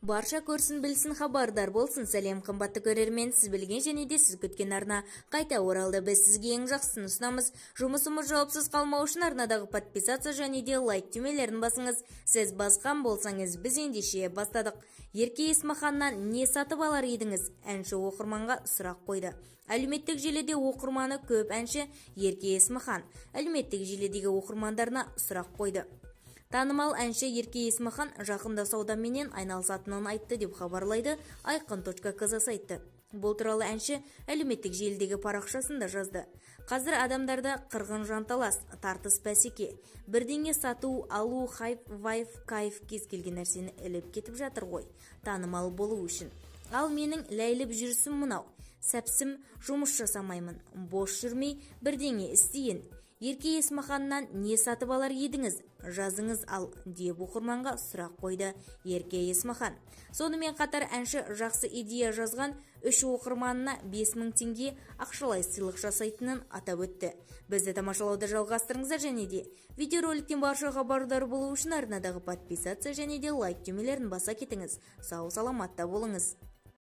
барша көрсін білсін хабардар болсын сәлем қымбатты көрермен сіз білген және де сіз күткен арна қайта оралды біз сізге ең жақсысын ұсынамыз жұмысымыз жауапсыз қалмау үшін арнадағы подписация және де лайк түймелерін басыңыз сіз басқан болсаңыз біз ендеше бастадық ерке есмаханнан не сатып алар едіңіз әнші оқырманға сұрақ қойды әлеуметтік желіде оқырманы көп әнші ерке есмахан әлеуметтік желідегі оқырмандарына сұрақ қойды танымал әнші ерке есмахан жақында саудаменен айналысатынын айтты деп хабарлайды айқын точка кз сайты бұл туралы әнші әлеуметтік желідегі парақшасында жазды қазір адамдарда қырғын жанталас тартыс бәсеке бірдеңе сату алу хайп вайф кайф кез келген нәрсені іліп кетіп жатыр ғой танымал болу үшін ал менің ләйліп жүрісім мынау сәпсім жұмыс жасамаймын бос жүрмей бірдеңе істейін ерке есмаханнан не сатып алар едіңіз жазыңыз ал деп оқырманға сұрақ қойды ерке есмахан сонымен қатар әнші жақсы идея жазған үш оқырманына 5000 теңге ақшалай сыйлық жасайтынын атап өтті бізді тамашалауды жалғастырыңыздар және де видеороликтен барша хабардар болу үшін арнадағы подписация және де лайк түймелерін баса кетіңіз сау саламатта болыңыз